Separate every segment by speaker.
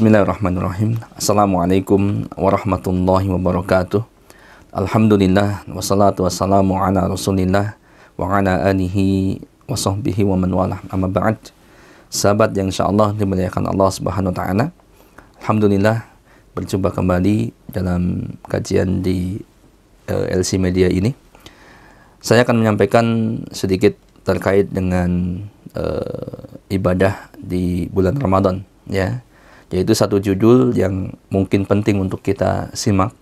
Speaker 1: Bismillahirrahmanirrahim. Assalamualaikum warahmatullahi wabarakatuh. Alhamdulillah wassalatu wassalamu ala Rasulillah wa ala alihi wa sahbihi wa man walah. Amma ba'd. Sahabat yang insyaallah dimuliakan Allah Subhanahu wa taala. Alhamdulillah berjumpa kembali dalam kajian di uh, eh, LC Media ini. Saya akan menyampaikan sedikit terkait dengan uh, ibadah di bulan Ramadan ya Yeah yaitu satu judul yang mungkin penting untuk kita simak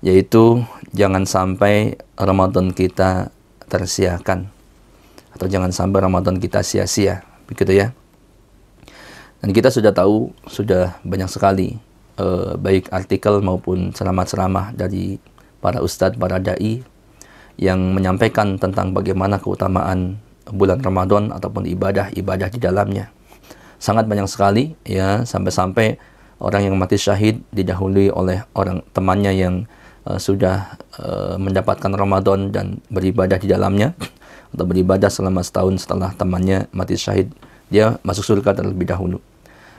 Speaker 1: yaitu jangan sampai Ramadan kita tersiakan atau jangan sampai Ramadan kita sia-sia begitu ya dan kita sudah tahu sudah banyak sekali eh, baik artikel maupun selamat ceramah dari para ustadz para dai yang menyampaikan tentang bagaimana keutamaan bulan Ramadan ataupun ibadah-ibadah di dalamnya sangat banyak sekali ya sampai-sampai orang yang mati syahid didahului oleh orang temannya yang uh, sudah uh, mendapatkan Ramadan dan beribadah di dalamnya atau beribadah selama setahun setelah temannya mati syahid dia masuk surga terlebih dahulu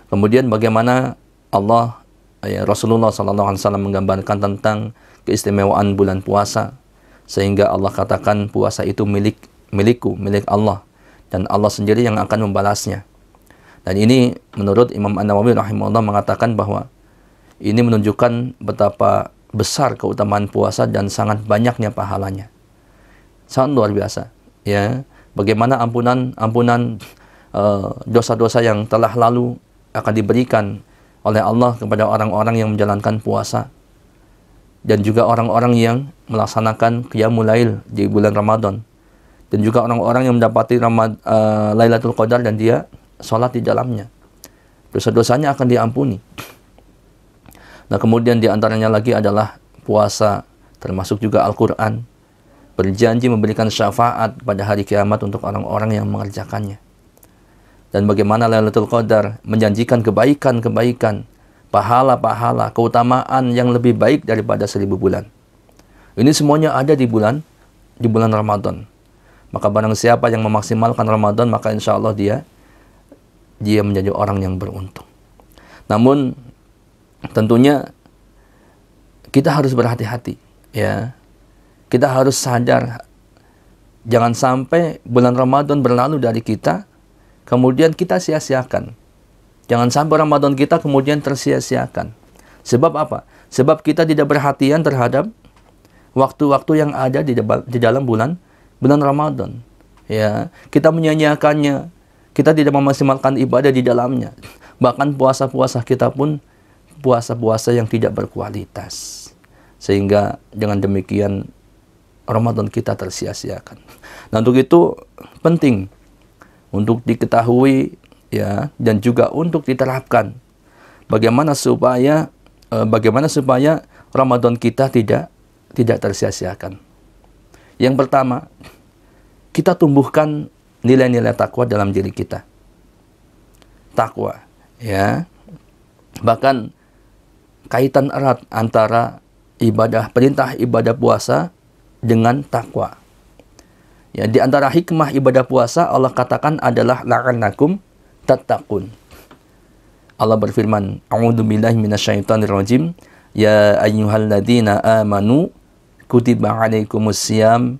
Speaker 1: kemudian bagaimana Allah ya, Rasulullah SAW menggambarkan tentang keistimewaan bulan puasa sehingga Allah katakan puasa itu milik milikku milik Allah dan Allah sendiri yang akan membalasnya dan ini menurut Imam An-Nawawi rahimahullah mengatakan bahwa ini menunjukkan betapa besar keutamaan puasa dan sangat banyaknya pahalanya. Sangat luar biasa, ya. Bagaimana ampunan ampunan eh, dosa-dosa uh, yang telah lalu akan diberikan oleh Allah kepada orang-orang yang menjalankan puasa dan juga orang-orang yang melaksanakan qiyamul lail di bulan Ramadan dan juga orang-orang yang mendapati Ramad, uh, Lailatul Qadar dan dia sholat di dalamnya. Dosa-dosanya akan diampuni. Nah kemudian di antaranya lagi adalah puasa, termasuk juga Al-Quran. Berjanji memberikan syafaat pada hari kiamat untuk orang-orang yang mengerjakannya. Dan bagaimana Lailatul Qadar menjanjikan kebaikan-kebaikan, pahala-pahala, keutamaan yang lebih baik daripada seribu bulan. Ini semuanya ada di bulan di bulan Ramadan. Maka barang siapa yang memaksimalkan Ramadan, maka insya Allah dia dia menjadi orang yang beruntung. Namun tentunya kita harus berhati-hati ya. Kita harus sadar jangan sampai bulan Ramadan berlalu dari kita kemudian kita sia-siakan. Jangan sampai Ramadan kita kemudian tersia-siakan. Sebab apa? Sebab kita tidak berhatian terhadap waktu-waktu yang ada di, dalam bulan bulan Ramadan. Ya, kita menyanyiakannya, kita tidak memaksimalkan ibadah di dalamnya. Bahkan puasa-puasa kita pun puasa-puasa yang tidak berkualitas. Sehingga dengan demikian Ramadan kita tersia-siakan. Nah, untuk itu penting untuk diketahui ya dan juga untuk diterapkan bagaimana supaya eh, bagaimana supaya Ramadan kita tidak tidak tersia-siakan. Yang pertama, kita tumbuhkan nilai-nilai takwa dalam diri kita. Takwa, ya. Bahkan kaitan erat antara ibadah perintah ibadah puasa dengan takwa. Ya, di antara hikmah ibadah puasa Allah katakan adalah la'anakum tattaqun. Allah berfirman, "A'udzu billahi minasyaitonir rajim. Ya ayyuhalladzina amanu kutiba 'alaikumus syiyam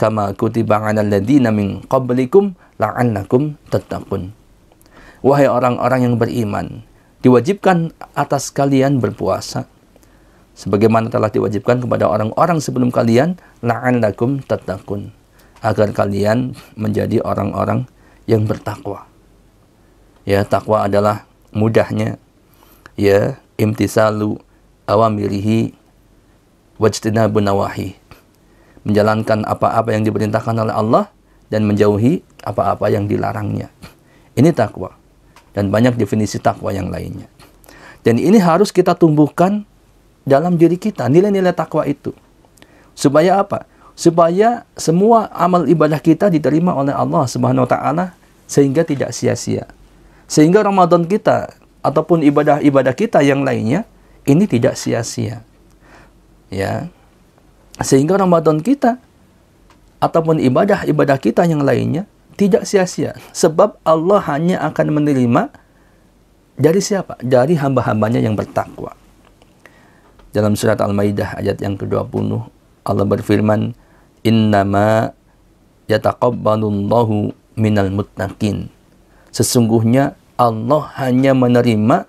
Speaker 1: kama kutiba 'alal ladina min qablikum la'annakum tattaqun. Wahai orang-orang yang beriman, diwajibkan atas kalian berpuasa sebagaimana telah diwajibkan kepada orang-orang sebelum kalian la'annakum tattaqun agar kalian menjadi orang-orang yang bertakwa. Ya, takwa adalah mudahnya ya imtisalu awamirihi wajtinabu nawahi menjalankan apa-apa yang diperintahkan oleh Allah dan menjauhi apa-apa yang dilarangnya. Ini takwa dan banyak definisi takwa yang lainnya. Dan ini harus kita tumbuhkan dalam diri kita nilai-nilai takwa itu. Supaya apa? Supaya semua amal ibadah kita diterima oleh Allah Subhanahu wa taala sehingga tidak sia-sia. Sehingga Ramadan kita ataupun ibadah-ibadah kita yang lainnya ini tidak sia-sia. Ya. Sehingga Ramadan kita ataupun ibadah-ibadah kita yang lainnya tidak sia-sia. Sebab Allah hanya akan menerima dari siapa? Dari hamba-hambanya yang bertakwa. Dalam surat Al-Maidah ayat yang ke-20 Allah berfirman, "Innama yataqabbalullahu minal muttaqin." Sesungguhnya Allah hanya menerima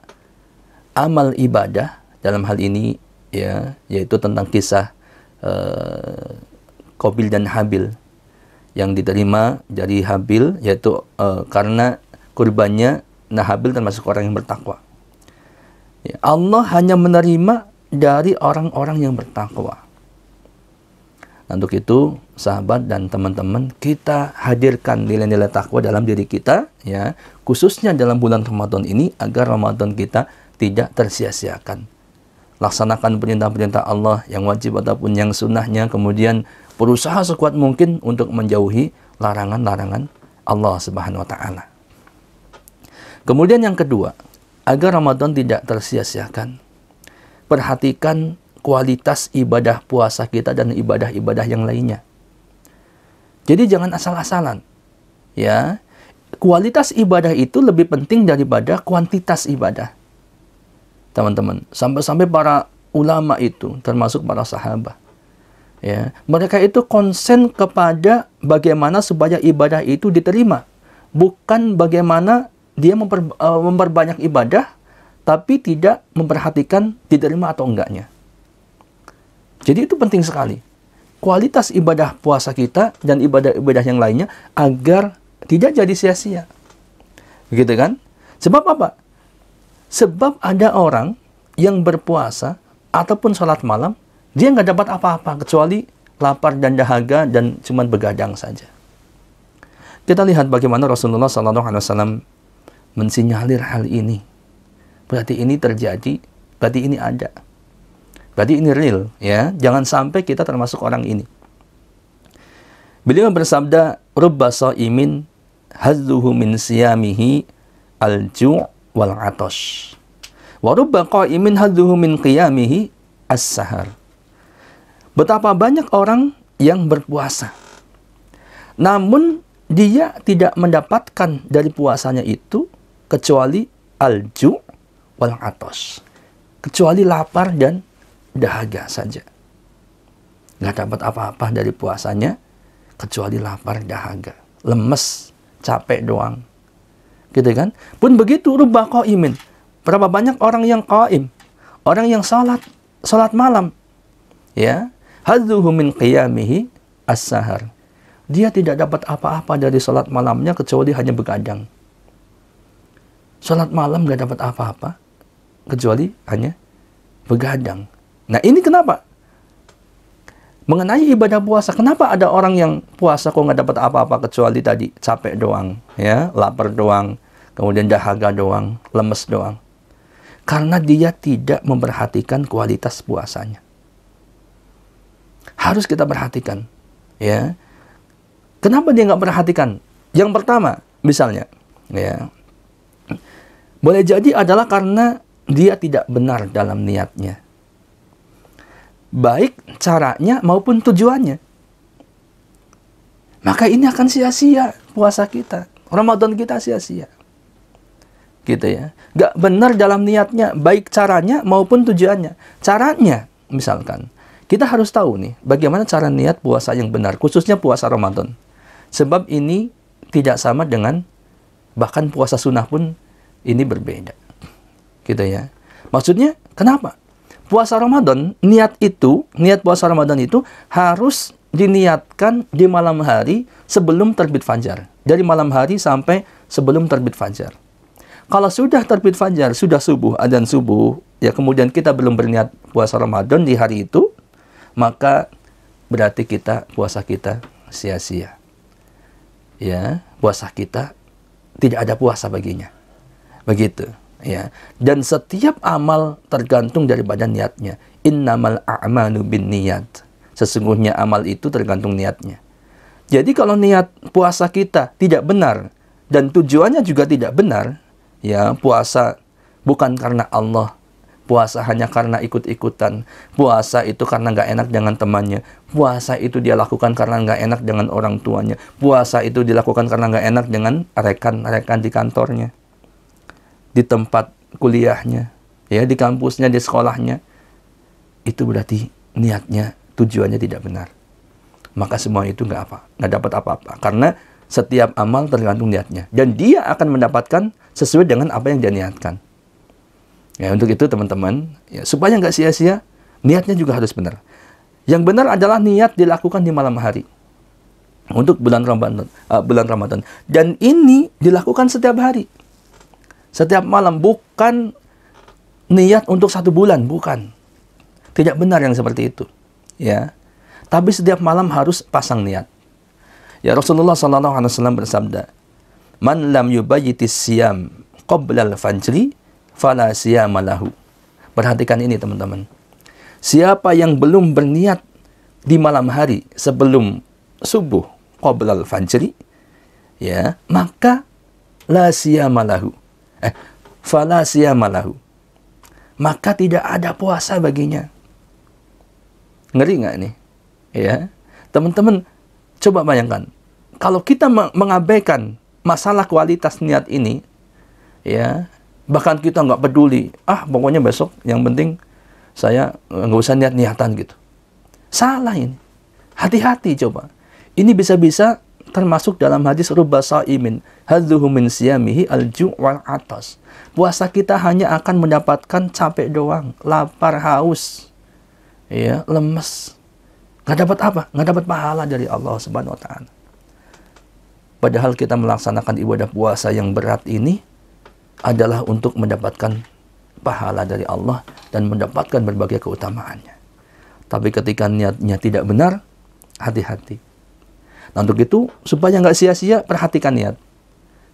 Speaker 1: amal ibadah dalam hal ini ya yaitu tentang kisah Kobil eh, dan Habil yang diterima dari Habil yaitu uh, karena kurbannya nah Habil termasuk orang yang bertakwa. Ya, Allah hanya menerima dari orang-orang yang bertakwa. Nah, untuk itu sahabat dan teman-teman kita hadirkan nilai-nilai takwa dalam diri kita ya khususnya dalam bulan Ramadan ini agar Ramadan kita tidak tersia-siakan laksanakan perintah-perintah Allah yang wajib ataupun yang sunnahnya, kemudian berusaha sekuat mungkin untuk menjauhi larangan-larangan Allah Subhanahu wa taala. Kemudian yang kedua, agar Ramadan tidak tersia-siakan, perhatikan kualitas ibadah puasa kita dan ibadah-ibadah yang lainnya. Jadi jangan asal-asalan. Ya. Kualitas ibadah itu lebih penting daripada kuantitas ibadah teman-teman. Sampai-sampai para ulama itu, termasuk para sahabat. Ya, mereka itu konsen kepada bagaimana sebanyak ibadah itu diterima, bukan bagaimana dia memper, uh, memperbanyak ibadah tapi tidak memperhatikan diterima atau enggaknya. Jadi itu penting sekali. Kualitas ibadah puasa kita dan ibadah-ibadah yang lainnya agar tidak jadi sia-sia. Begitu kan? Sebab apa? Sebab ada orang yang berpuasa ataupun sholat malam, dia nggak dapat apa-apa kecuali lapar dan dahaga dan cuma begadang saja. Kita lihat bagaimana Rasulullah Sallallahu Alaihi Wasallam mensinyalir hal ini. Berarti ini terjadi, berarti ini ada. Berarti ini real, ya. Jangan sampai kita termasuk orang ini. Beliau bersabda, "Rubba imin hazduhu min siyamihi al-ju' wal atos. Warubba qa'imin hadduhu min qiyamihi as-sahar. Betapa banyak orang yang berpuasa. Namun dia tidak mendapatkan dari puasanya itu kecuali alju wal atos. Kecuali lapar dan dahaga saja. Nggak dapat apa-apa dari puasanya kecuali lapar dahaga. Lemes, capek doang gitu kan pun begitu rubah qaimin berapa banyak orang yang qaim orang yang salat salat malam ya hadzuhu min qiyamihi as-sahar dia tidak dapat apa-apa dari salat malamnya kecuali hanya begadang salat malam nggak dapat apa-apa kecuali hanya begadang nah ini kenapa mengenai ibadah puasa kenapa ada orang yang puasa kok nggak dapat apa-apa kecuali tadi capek doang ya lapar doang kemudian dahaga doang, lemes doang. Karena dia tidak memperhatikan kualitas puasanya. Harus kita perhatikan, ya. Kenapa dia nggak perhatikan? Yang pertama, misalnya, ya, boleh jadi adalah karena dia tidak benar dalam niatnya. Baik caranya maupun tujuannya. Maka ini akan sia-sia puasa kita. Ramadan kita sia-sia gitu ya. Gak benar dalam niatnya, baik caranya maupun tujuannya. Caranya, misalkan, kita harus tahu nih, bagaimana cara niat puasa yang benar, khususnya puasa Ramadan. Sebab ini tidak sama dengan, bahkan puasa sunnah pun ini berbeda. Gitu ya. Maksudnya, kenapa? Puasa Ramadan, niat itu, niat puasa Ramadan itu harus diniatkan di malam hari sebelum terbit fajar. Dari malam hari sampai sebelum terbit fajar. Kalau sudah terbit fajar, sudah subuh, adzan subuh, ya kemudian kita belum berniat puasa Ramadan di hari itu, maka berarti kita puasa kita sia-sia. Ya, puasa kita tidak ada puasa baginya. Begitu, ya. Dan setiap amal tergantung dari badan niatnya. Innamal a'malu bin niat, Sesungguhnya amal itu tergantung niatnya. Jadi kalau niat puasa kita tidak benar dan tujuannya juga tidak benar, Ya, puasa bukan karena Allah. Puasa hanya karena ikut-ikutan. Puasa itu karena nggak enak dengan temannya. Puasa itu dia lakukan karena nggak enak dengan orang tuanya. Puasa itu dilakukan karena nggak enak dengan rekan-rekan di kantornya. Di tempat kuliahnya. Ya, di kampusnya, di sekolahnya. Itu berarti niatnya, tujuannya tidak benar. Maka semua itu nggak apa, nggak dapat apa-apa. Karena setiap amal tergantung niatnya. Dan dia akan mendapatkan sesuai dengan apa yang dia niatkan. Ya, untuk itu teman-teman, ya, supaya nggak sia-sia, niatnya juga harus benar. Yang benar adalah niat dilakukan di malam hari. Untuk bulan Ramadan, uh, bulan Ramadan. Dan ini dilakukan setiap hari. Setiap malam, bukan niat untuk satu bulan, bukan. Tidak benar yang seperti itu. Ya, tapi setiap malam harus pasang niat. Ya Rasulullah sallallahu alaihi wasallam bersabda, "Man lam yubayyiti siyam qabla al-fajri fala siyama lahu." Perhatikan ini teman-teman. Siapa yang belum berniat di malam hari sebelum subuh qabla al-fajri, ya, maka la siyama lahu. Eh, fala siyama lahu. Maka tidak ada puasa baginya. Ngeri nggak nih? Ya. Teman-teman, Coba bayangkan, kalau kita mengabaikan masalah kualitas niat ini, ya bahkan kita nggak peduli, ah pokoknya besok yang penting saya nggak usah niat niatan gitu. Salah ini. Hati-hati coba. Ini bisa-bisa termasuk dalam hadis rubah saimin hadzuhu min siyamihi alju wal atas. Puasa kita hanya akan mendapatkan capek doang, lapar, haus, ya, lemes. Nggak dapat apa? Nggak dapat pahala dari Allah Subhanahu wa taala. Padahal kita melaksanakan ibadah puasa yang berat ini adalah untuk mendapatkan pahala dari Allah dan mendapatkan berbagai keutamaannya. Tapi ketika niatnya tidak benar, hati-hati. Nah untuk itu, supaya nggak sia-sia, perhatikan niat.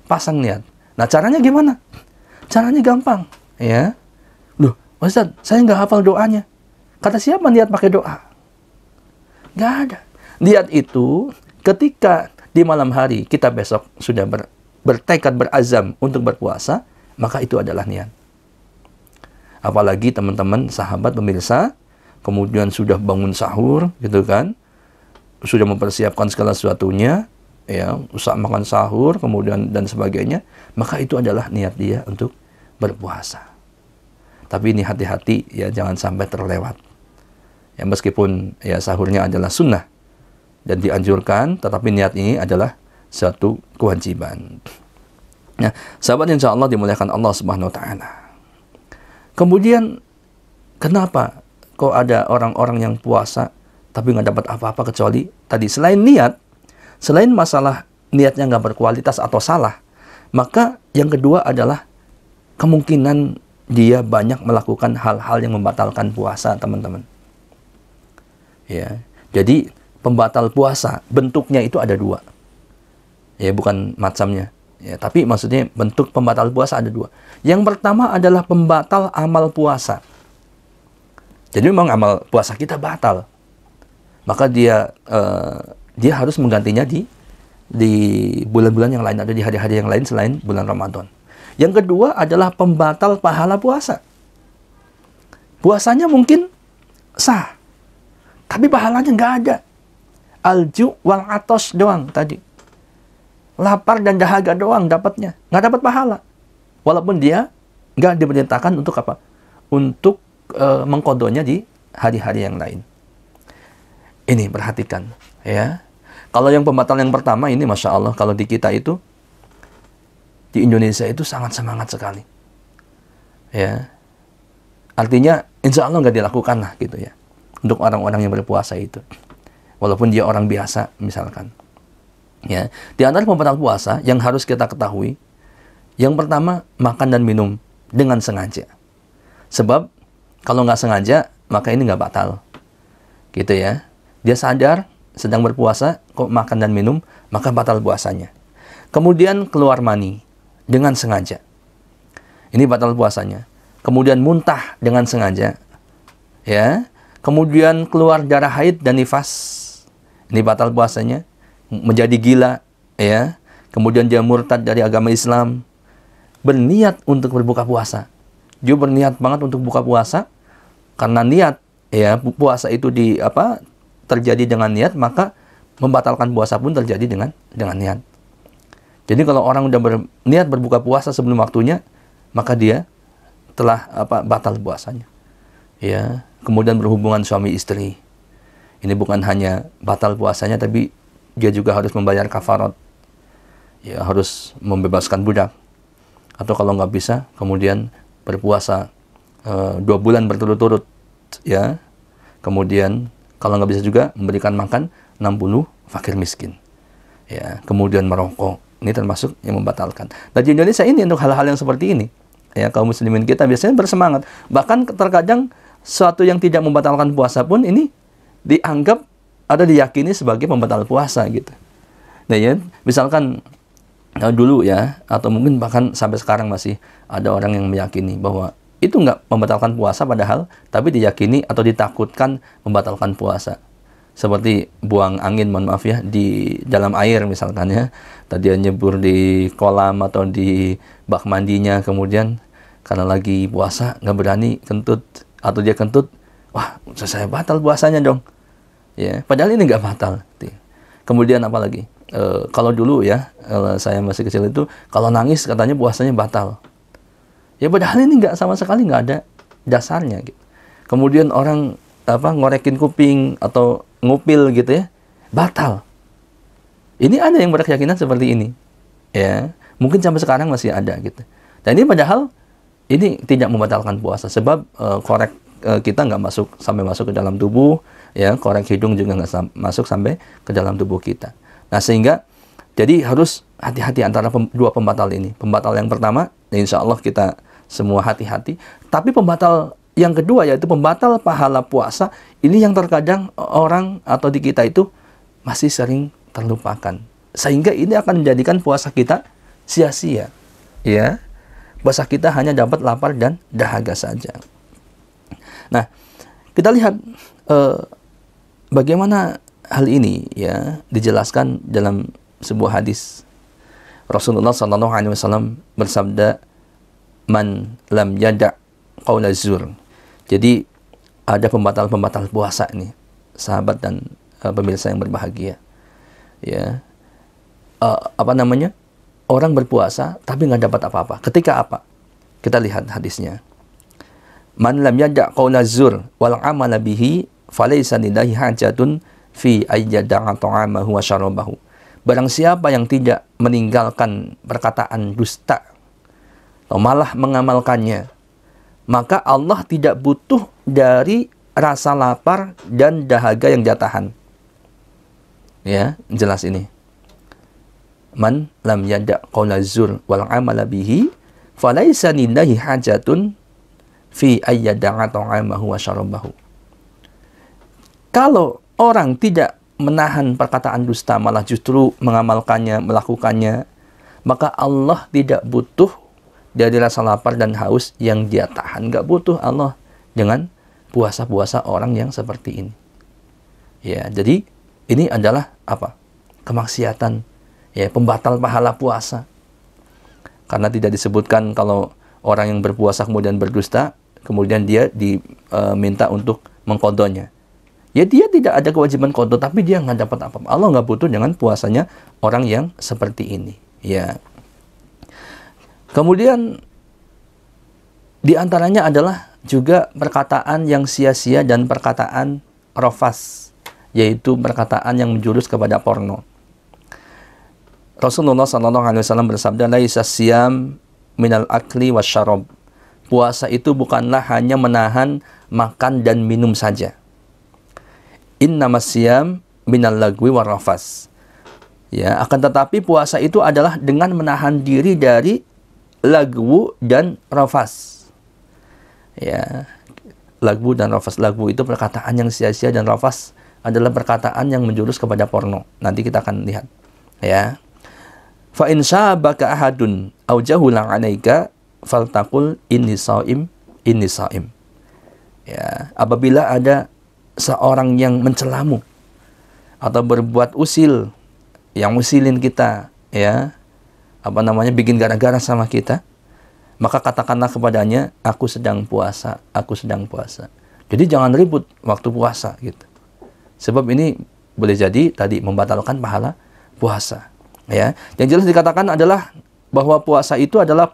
Speaker 1: Pasang niat. Nah caranya gimana? Caranya gampang. ya. Loh, Ustaz, saya nggak hafal doanya. Kata siapa niat pakai doa? Nggak ada. Lihat itu ketika di malam hari kita besok sudah ber, bertekad berazam untuk berpuasa, maka itu adalah niat. Apalagi teman-teman, sahabat, pemirsa, kemudian sudah bangun sahur, gitu kan, sudah mempersiapkan segala sesuatunya, ya, usah makan sahur, kemudian dan sebagainya, maka itu adalah niat dia untuk berpuasa. Tapi ini hati-hati ya, jangan sampai terlewat. Ya, meskipun ya sahurnya adalah sunnah dan dianjurkan, tetapi niat ini adalah satu kewajiban. Nah, sahabat insya Allah dimuliakan Allah Subhanahu Wa Taala. Kemudian kenapa kok ada orang-orang yang puasa tapi nggak dapat apa-apa kecuali tadi selain niat, selain masalah niatnya nggak berkualitas atau salah, maka yang kedua adalah kemungkinan dia banyak melakukan hal-hal yang membatalkan puasa, teman-teman. Ya. Jadi pembatal puasa bentuknya itu ada dua. Ya, bukan macamnya. Ya, tapi maksudnya bentuk pembatal puasa ada dua. Yang pertama adalah pembatal amal puasa. Jadi memang amal puasa kita batal. Maka dia uh, dia harus menggantinya di di bulan-bulan yang lain atau di hari-hari yang lain selain bulan Ramadan. Yang kedua adalah pembatal pahala puasa. Puasanya mungkin sah, tapi pahalanya nggak ada. Alju wal atos doang tadi. Lapar dan dahaga doang dapatnya. Nggak dapat pahala. Walaupun dia nggak diperintahkan untuk apa? Untuk e, mengkodonya di hari-hari yang lain. Ini perhatikan ya. Kalau yang pembatal yang pertama ini, masya Allah, kalau di kita itu di Indonesia itu sangat semangat sekali. Ya, artinya insya Allah nggak dilakukan lah gitu ya untuk orang-orang yang berpuasa itu. Walaupun dia orang biasa misalkan. Ya, di antara pembatal puasa yang harus kita ketahui, yang pertama makan dan minum dengan sengaja. Sebab kalau nggak sengaja maka ini nggak batal, gitu ya. Dia sadar sedang berpuasa kok makan dan minum maka batal puasanya. Kemudian keluar mani dengan sengaja. Ini batal puasanya. Kemudian muntah dengan sengaja. Ya, kemudian keluar darah haid dan nifas. Ini batal puasanya, menjadi gila, ya. Kemudian dia murtad dari agama Islam, berniat untuk berbuka puasa. Dia berniat banget untuk buka puasa karena niat ya puasa itu di apa terjadi dengan niat maka membatalkan puasa pun terjadi dengan dengan niat. Jadi kalau orang udah berniat berbuka puasa sebelum waktunya maka dia telah apa batal puasanya ya kemudian berhubungan suami istri ini bukan hanya batal puasanya tapi dia juga harus membayar kafarat ya harus membebaskan budak atau kalau nggak bisa kemudian berpuasa e, dua bulan berturut-turut ya kemudian kalau nggak bisa juga memberikan makan 60 fakir miskin ya kemudian merokok ini termasuk yang membatalkan nah di Indonesia ini untuk hal-hal yang seperti ini ya kaum muslimin kita biasanya bersemangat bahkan terkadang suatu yang tidak membatalkan puasa pun ini dianggap ada diyakini sebagai pembatal puasa gitu. Nah, ya, misalkan nah dulu ya atau mungkin bahkan sampai sekarang masih ada orang yang meyakini bahwa itu nggak membatalkan puasa padahal tapi diyakini atau ditakutkan membatalkan puasa seperti buang angin mohon maaf ya di dalam air misalkan ya tadi nyebur di kolam atau di bak mandinya kemudian karena lagi puasa nggak berani kentut atau dia kentut, wah saya batal puasanya dong. Ya, padahal ini nggak batal. Kemudian apa lagi? E, kalau dulu ya, eh, saya masih kecil itu, kalau nangis katanya puasanya batal. Ya padahal ini nggak sama sekali nggak ada dasarnya. Gitu. Kemudian orang apa ngorekin kuping atau ngupil gitu ya, batal. Ini ada yang berkeyakinan seperti ini. Ya, mungkin sampai sekarang masih ada gitu. Dan ini padahal ini tidak membatalkan puasa sebab uh, korek uh, kita nggak masuk sampai masuk ke dalam tubuh ya korek hidung juga nggak sam masuk sampai ke dalam tubuh kita nah sehingga jadi harus hati-hati antara pem dua pembatal ini pembatal yang pertama ya insya Allah kita semua hati-hati tapi pembatal yang kedua yaitu pembatal pahala puasa ini yang terkadang orang atau di kita itu masih sering terlupakan sehingga ini akan menjadikan puasa kita sia-sia ya Basah kita hanya dapat lapar dan dahaga saja. Nah, kita lihat eh, bagaimana hal ini ya dijelaskan dalam sebuah hadis. Rasulullah Shallallahu Alaihi Wasallam bersabda, "Man lam yada qaulazur." Jadi ada pembatal-pembatal puasa nih, sahabat dan uh, pemirsa yang berbahagia. Ya, uh, apa namanya? orang berpuasa tapi nggak dapat apa-apa. Ketika apa? Kita lihat hadisnya. Man lam yada' qawla zur wal amala bihi falaysa lillahi hajatun fi ayyada'a ta'amahu wa syarabahu. Barang siapa yang tidak meninggalkan perkataan dusta atau malah mengamalkannya, maka Allah tidak butuh dari rasa lapar dan dahaga yang jatahan. Ya, jelas ini man lam yada' qawla zur wal amala bihi falaysa nillahi hajatun fi ayyada'a ta'amahu wa syarabahu. Kalau orang tidak menahan perkataan dusta malah justru mengamalkannya, melakukannya, maka Allah tidak butuh dari rasa lapar dan haus yang dia tahan. Gak butuh Allah dengan puasa-puasa orang yang seperti ini. Ya, jadi ini adalah apa? Kemaksiatan ya pembatal pahala puasa karena tidak disebutkan kalau orang yang berpuasa kemudian berdusta kemudian dia diminta e, untuk mengkodonya ya dia tidak ada kewajiban kodo tapi dia nggak dapat apa-apa Allah nggak butuh dengan puasanya orang yang seperti ini ya kemudian di antaranya adalah juga perkataan yang sia-sia dan perkataan rofas yaitu perkataan yang menjurus kepada porno Rasulullah sallallahu Alaihi Wasallam bersabda, "Laisa siam minal akli wasyarob." Puasa itu bukanlah hanya menahan makan dan minum saja. Inna min minal lagwi warafas. Ya, akan tetapi puasa itu adalah dengan menahan diri dari lagwu dan rafas. Ya, lagwu dan rafas. Lagwu itu perkataan yang sia-sia dan rafas adalah perkataan yang menjurus kepada porno. Nanti kita akan lihat. Ya. Fa in syabaka ahadun au jahula alaika faltaqul inni saim inni saim. Ya, apabila ada seorang yang mencelamu atau berbuat usil yang usilin kita, ya. Apa namanya bikin gara-gara sama kita, maka katakanlah kepadanya, aku sedang puasa, aku sedang puasa. Jadi jangan ribut waktu puasa gitu. Sebab ini boleh jadi tadi membatalkan pahala puasa ya yang jelas dikatakan adalah bahwa puasa itu adalah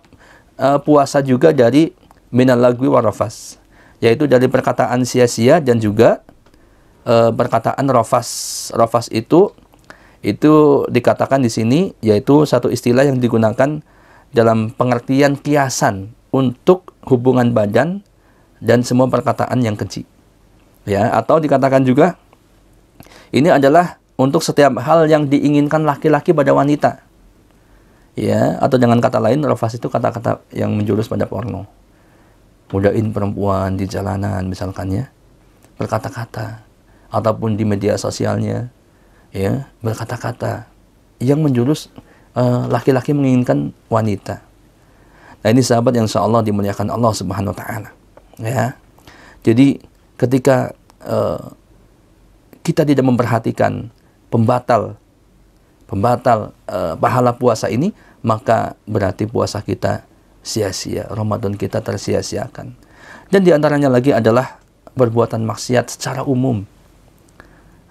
Speaker 1: uh, puasa juga dari minal lagwi warafas yaitu dari perkataan sia-sia dan juga uh, perkataan rofas rofas itu itu dikatakan di sini yaitu satu istilah yang digunakan dalam pengertian kiasan untuk hubungan badan dan semua perkataan yang kecil, Ya, atau dikatakan juga ini adalah untuk setiap hal yang diinginkan laki-laki pada wanita. Ya, atau dengan kata lain rafas itu kata-kata yang menjurus pada porno. Mudain perempuan di jalanan misalkan ya. Berkata-kata ataupun di media sosialnya ya, berkata-kata yang menjurus laki eh, laki-laki menginginkan wanita. Nah, ini sahabat yang insya dimuliakan Allah Subhanahu wa taala. Ya. Jadi ketika uh, kita tidak memperhatikan pembatal pembatal e, pahala puasa ini, maka berarti puasa kita sia-sia, Ramadan kita tersia-siakan. Dan diantaranya lagi adalah perbuatan maksiat secara umum.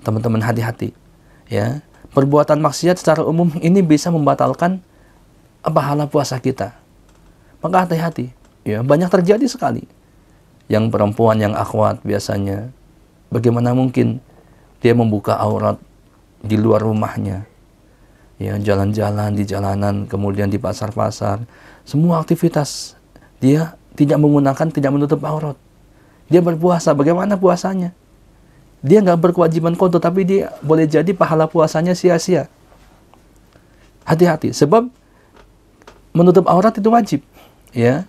Speaker 1: Teman-teman hati-hati, ya. Perbuatan maksiat secara umum ini bisa membatalkan pahala puasa kita. Maka hati-hati, ya. Banyak terjadi sekali. Yang perempuan yang akhwat biasanya, bagaimana mungkin dia membuka aurat di luar rumahnya. Ya, jalan-jalan di jalanan, kemudian di pasar-pasar. Semua aktivitas dia tidak menggunakan, tidak menutup aurat. Dia berpuasa, bagaimana puasanya? Dia nggak berkewajiban konto tapi dia boleh jadi pahala puasanya sia-sia. Hati-hati, sebab menutup aurat itu wajib, ya.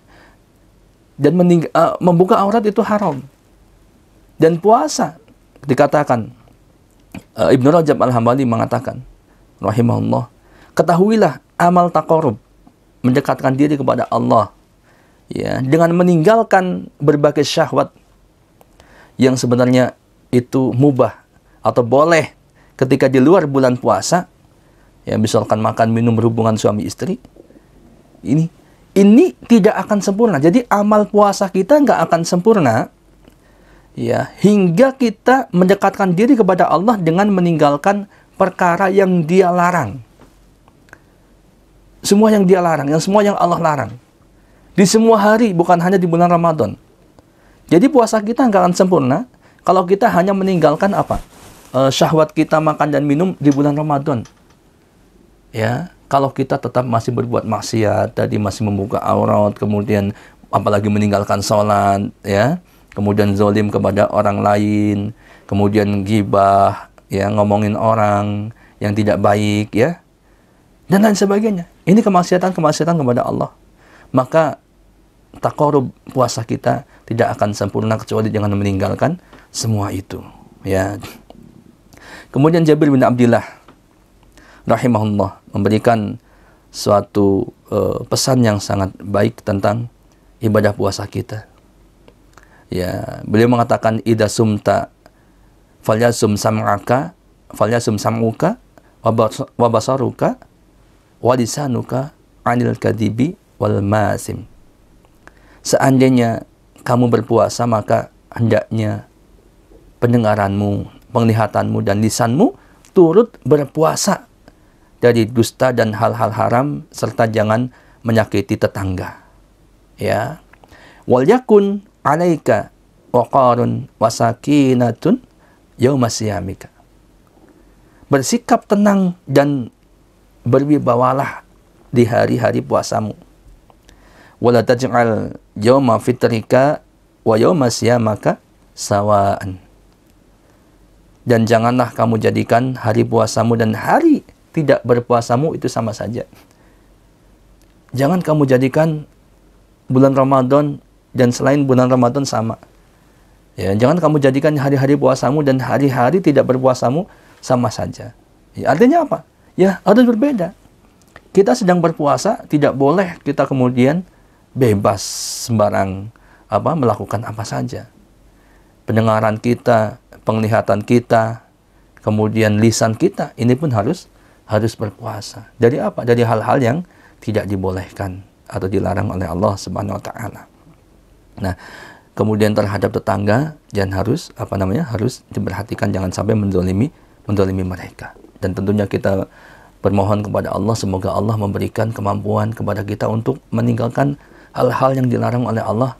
Speaker 1: Dan uh, membuka aurat itu haram. Dan puasa dikatakan uh, Ibnu Rajab Al-Hambali mengatakan, rahimahullah, ketahuilah amal taqarrub mendekatkan diri kepada Allah, ya, dengan meninggalkan berbagai syahwat yang sebenarnya itu mubah atau boleh ketika di luar bulan puasa, ya misalkan makan minum berhubungan suami istri, ini ini tidak akan sempurna. Jadi amal puasa kita nggak akan sempurna ya hingga kita mendekatkan diri kepada Allah dengan meninggalkan perkara yang dia larang semua yang dia larang yang semua yang Allah larang di semua hari bukan hanya di bulan Ramadan jadi puasa kita nggak akan sempurna kalau kita hanya meninggalkan apa e, syahwat kita makan dan minum di bulan Ramadan ya kalau kita tetap masih berbuat maksiat tadi masih membuka aurat kemudian apalagi meninggalkan sholat ya kemudian zolim kepada orang lain, kemudian gibah, ya ngomongin orang yang tidak baik, ya dan lain sebagainya. Ini kemaksiatan-kemaksiatan kepada Allah. Maka takorub puasa kita tidak akan sempurna kecuali jangan meninggalkan semua itu. Ya. Kemudian Jabir bin Abdullah rahimahullah memberikan suatu uh, pesan yang sangat baik tentang ibadah puasa kita ya beliau mengatakan ida sumta falyasum sam'aka falyasum sam'uka wa basaruka wa lisanuka anil kadibi wal masim seandainya kamu berpuasa maka hendaknya pendengaranmu penglihatanmu dan lisanmu turut berpuasa dari dusta dan hal-hal haram serta jangan menyakiti tetangga ya wal yakun alaika waqarun wasakinatun yauma Bersikap tenang dan berwibawalah di hari-hari puasamu. Wala taj'al yawma fitrika wa yawma siyamaka sawaan. Dan janganlah kamu jadikan hari puasamu dan hari tidak berpuasamu itu sama saja. Jangan kamu jadikan bulan Ramadan dan selain bulan Ramadan sama. Ya, jangan kamu jadikan hari-hari puasamu dan hari-hari tidak berpuasamu sama saja. Ya, artinya apa? Ya, harus berbeda. Kita sedang berpuasa, tidak boleh kita kemudian bebas sembarang apa melakukan apa saja. Pendengaran kita, penglihatan kita, kemudian lisan kita, ini pun harus harus berpuasa. Dari apa? Dari hal-hal yang tidak dibolehkan atau dilarang oleh Allah Subhanahu wa taala. Nah, kemudian terhadap tetangga jangan harus apa namanya harus diperhatikan jangan sampai mendolimi mendolimi mereka. Dan tentunya kita bermohon kepada Allah semoga Allah memberikan kemampuan kepada kita untuk meninggalkan hal-hal yang dilarang oleh Allah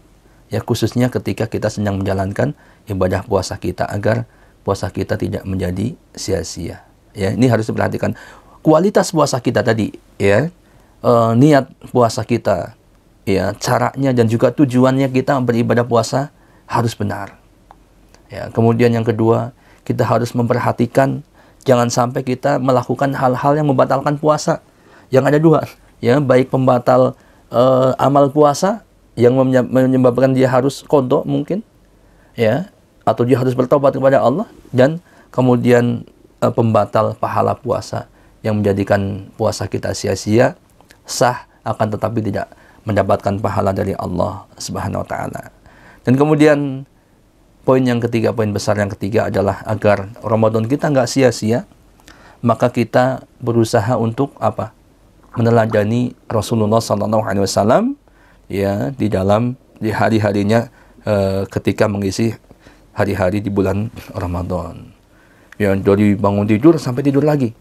Speaker 1: ya khususnya ketika kita sedang menjalankan ibadah puasa kita agar puasa kita tidak menjadi sia-sia. Ya, ini harus diperhatikan kualitas puasa kita tadi ya. E, niat puasa kita ya caranya dan juga tujuannya kita beribadah puasa harus benar. Ya, kemudian yang kedua, kita harus memperhatikan jangan sampai kita melakukan hal-hal yang membatalkan puasa. Yang ada dua, ya, baik pembatal uh, amal puasa yang menyebabkan dia harus kodok mungkin, ya, atau dia harus bertobat kepada Allah dan kemudian uh, pembatal pahala puasa yang menjadikan puasa kita sia-sia, sah akan tetapi tidak mendapatkan pahala dari Allah Subhanahu wa taala. Dan kemudian poin yang ketiga, poin besar yang ketiga adalah agar Ramadan kita nggak sia-sia, maka kita berusaha untuk apa? meneladani Rasulullah sallallahu alaihi wasallam ya di dalam di hari-harinya e, ketika mengisi hari-hari di bulan Ramadan. Ya dari bangun tidur sampai tidur lagi.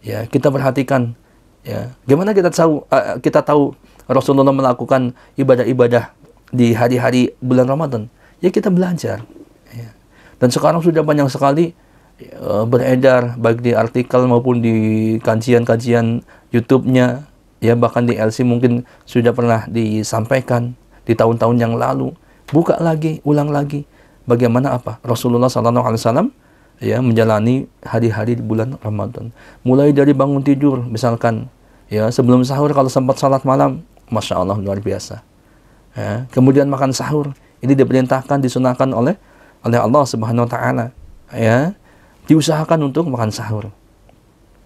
Speaker 1: Ya, kita perhatikan ya. Gimana kita tahu eh, kita tahu Rasulullah melakukan ibadah-ibadah di hari-hari bulan Ramadan? Ya kita belajar. Ya. Dan sekarang sudah banyak sekali uh, beredar baik di artikel maupun di kajian-kajian YouTube-nya ya bahkan di LC mungkin sudah pernah disampaikan di tahun-tahun yang lalu buka lagi ulang lagi bagaimana apa Rasulullah Sallallahu Alaihi Wasallam ya menjalani hari-hari di bulan Ramadan mulai dari bangun tidur misalkan ya sebelum sahur kalau sempat salat malam Masya Allah luar biasa. Ya. Kemudian makan sahur, ini diperintahkan, disunahkan oleh oleh Allah Subhanahu Wa Taala. Ya, diusahakan untuk makan sahur.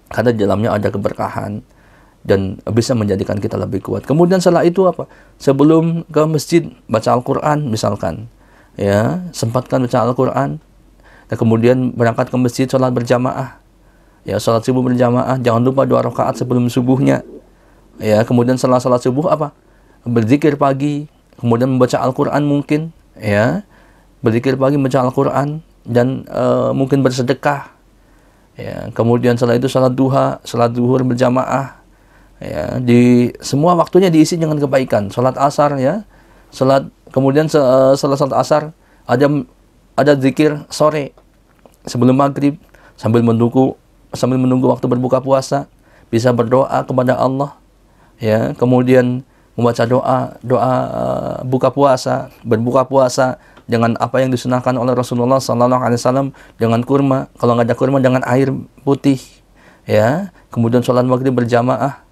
Speaker 1: Karena di dalamnya ada keberkahan dan bisa menjadikan kita lebih kuat. Kemudian setelah itu apa? Sebelum ke masjid baca Al-Qur'an misalkan. Ya, sempatkan baca Al-Qur'an. Dan kemudian berangkat ke masjid sholat berjamaah. Ya, sholat subuh berjamaah. Jangan lupa dua rakaat sebelum subuhnya ya kemudian setelah salat subuh apa berzikir pagi kemudian membaca Al-Qur'an mungkin ya berzikir pagi membaca Al-Qur'an dan e, mungkin bersedekah ya kemudian setelah itu salat duha salat duhur berjamaah ya di semua waktunya diisi dengan kebaikan salat asar ya salat kemudian se, eh, setelah salat asar ada ada zikir sore sebelum maghrib sambil menunggu sambil menunggu waktu berbuka puasa bisa berdoa kepada Allah ya kemudian membaca doa doa eh, buka puasa berbuka puasa dengan apa yang disunahkan oleh Rasulullah Sallallahu Alaihi Wasallam dengan kurma kalau nggak ada kurma dengan air putih ya kemudian sholat maghrib berjamaah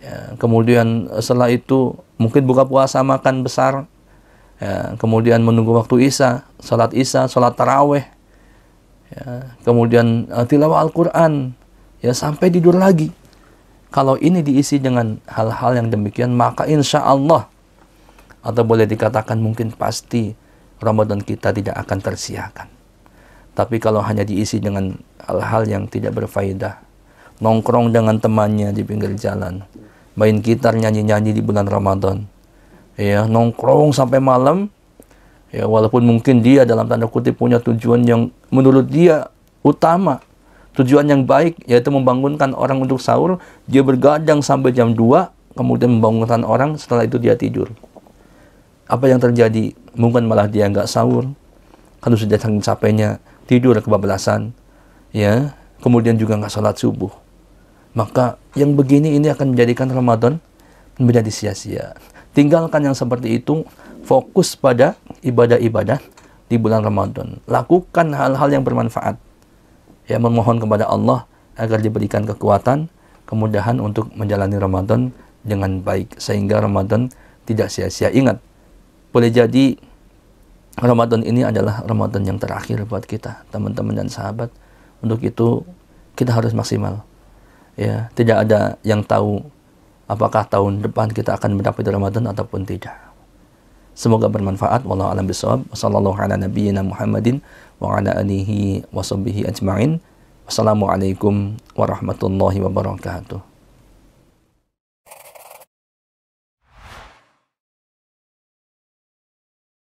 Speaker 1: ya, kemudian setelah itu mungkin buka puasa makan besar ya, kemudian menunggu waktu isya sholat isya sholat taraweh ya, kemudian eh, tilawah Al-Quran ya sampai tidur lagi kalau ini diisi dengan hal-hal yang demikian, maka insya Allah, atau boleh dikatakan mungkin pasti, Ramadan kita tidak akan tersiakan. Tapi kalau hanya diisi dengan hal-hal yang tidak berfaedah, nongkrong dengan temannya di pinggir jalan, main gitar nyanyi-nyanyi di bulan Ramadan, ya nongkrong sampai malam, ya walaupun mungkin dia dalam tanda kutip punya tujuan yang menurut dia utama, Tujuan yang baik yaitu membangunkan orang untuk sahur, dia bergadang sampai jam 2, kemudian membangunkan orang, setelah itu dia tidur. Apa yang terjadi? Mungkin malah dia nggak sahur, kalau sudah sangat capeknya, tidur kebablasan, ya, kemudian juga nggak sholat subuh. Maka yang begini ini akan menjadikan Ramadan menjadi sia-sia. Tinggalkan yang seperti itu, fokus pada ibadah-ibadah di bulan Ramadan. Lakukan hal-hal yang bermanfaat ya memohon kepada Allah agar diberikan kekuatan, kemudahan untuk menjalani Ramadan dengan baik sehingga Ramadan tidak sia-sia. Ingat, boleh jadi Ramadan ini adalah Ramadan yang terakhir buat kita, teman-teman dan sahabat. Untuk itu kita harus maksimal. Ya, tidak ada yang tahu apakah tahun depan kita akan mendapat Ramadan ataupun tidak. Semoga bermanfaat. Wallahu a'lam bishawab. Wassallallahu ala nabiyyina Muhammadin wa ala alihi wa ajma'in. Wassalamualaikum warahmatullahi wabarakatuh.